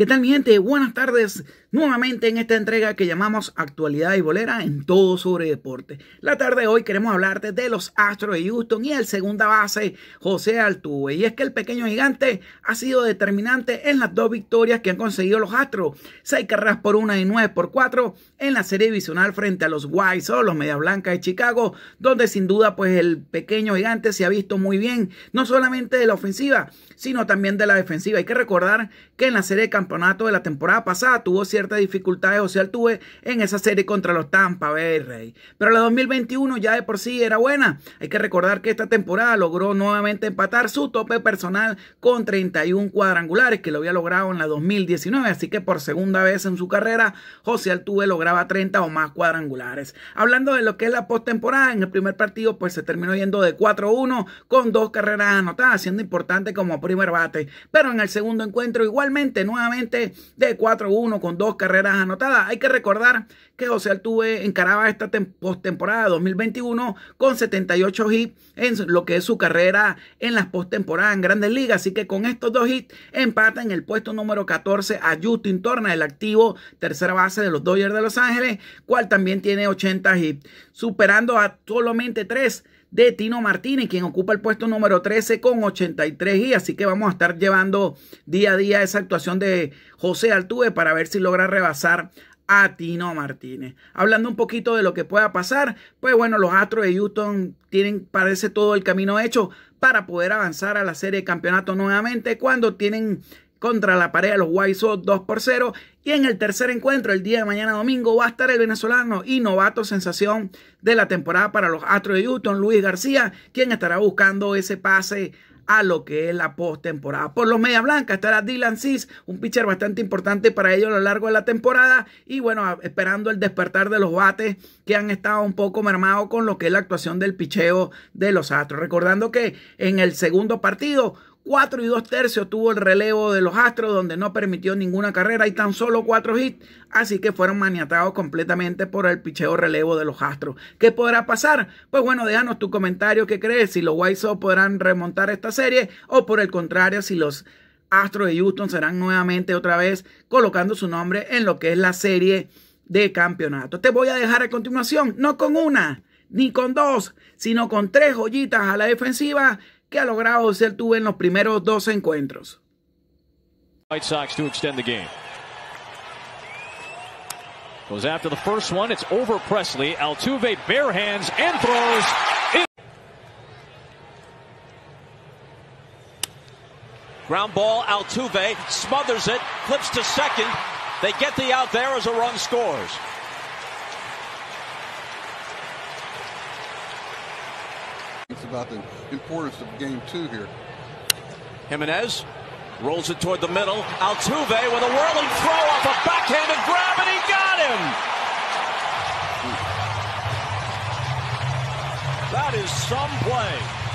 ¿Qué tal mi gente? Buenas tardes. Nuevamente en esta entrega que llamamos Actualidad y Bolera en todo sobre deporte. La tarde de hoy queremos hablarte de los Astros de Houston y el segunda base José Altuve. Y es que el pequeño gigante ha sido determinante en las dos victorias que han conseguido los Astros. Seis carreras por una y nueve por cuatro en la serie divisional frente a los White Sox, los media Blancas de Chicago, donde sin duda pues el pequeño gigante se ha visto muy bien, no solamente de la ofensiva, sino también de la defensiva. Hay que recordar que en la serie de campeonato de la temporada pasada tuvo cierto ciertas dificultades sea tuve en esa serie contra los Tampa Bay Rey. Pero la 2021 ya de por sí era buena. Hay que recordar que esta temporada logró nuevamente empatar su tope personal con 31 cuadrangulares que lo había logrado en la 2019. Así que por segunda vez en su carrera, José Altuve lograba 30 o más cuadrangulares. Hablando de lo que es la postemporada, en el primer partido pues se terminó yendo de 4-1 con dos carreras anotadas, siendo importante como primer bate. Pero en el segundo encuentro igualmente nuevamente de 4-1 con dos carreras anotadas. Hay que recordar que José Altuve encaraba esta postemporada 2021 con 78 hits en lo que es su carrera en las postemporadas en Grandes Ligas. Así que con estos dos hits empata en el puesto número 14 a Justin Torna, el activo tercera base de los Dodgers de Los Ángeles, cual también tiene 80 hits, superando a solamente tres de Tino Martínez, quien ocupa el puesto número 13 con 83 y así que vamos a estar llevando día a día esa actuación de José Altuve para ver si logra rebasar a Tino Martínez. Hablando un poquito de lo que pueda pasar, pues bueno, los Astros de Houston tienen, parece todo el camino hecho para poder avanzar a la serie de campeonato nuevamente cuando tienen contra la pared a los White Sox 2 por 0 y en el tercer encuentro, el día de mañana domingo, va a estar el venezolano y novato sensación de la temporada para los Astros de Houston, Luis García, quien estará buscando ese pase a lo que es la postemporada. Por los Media Blancas estará Dylan Cis, un pitcher bastante importante para ellos a lo largo de la temporada. Y bueno, esperando el despertar de los bates que han estado un poco mermados con lo que es la actuación del picheo de los Astros. Recordando que en el segundo partido 4 y 2 tercios tuvo el relevo de los Astros, donde no permitió ninguna carrera y tan solo 4 hits. Así que fueron maniatados completamente por el picheo relevo de los Astros. ¿Qué podrá pasar? Pues bueno, déjanos tu comentario. ¿Qué crees? Si los White Sox podrán remontar esta serie o por el contrario, si los Astros de Houston serán nuevamente otra vez colocando su nombre en lo que es la serie de campeonato. Te voy a dejar a continuación, no con una, ni con dos, sino con tres joyitas a la defensiva que ha logrado ser tuve en los primeros dos encuentros. White Sox to extend the game. Goes after the first one. It's over Presley. Altuve bare hands and throws. Ground ball. Altuve smothers it. Flips to second. They get the out there as a run scores. It's about the importance of game two here. Jimenez rolls it toward the middle. Altuve with a whirling throw off a backhanded grab, and he got him. That is some play.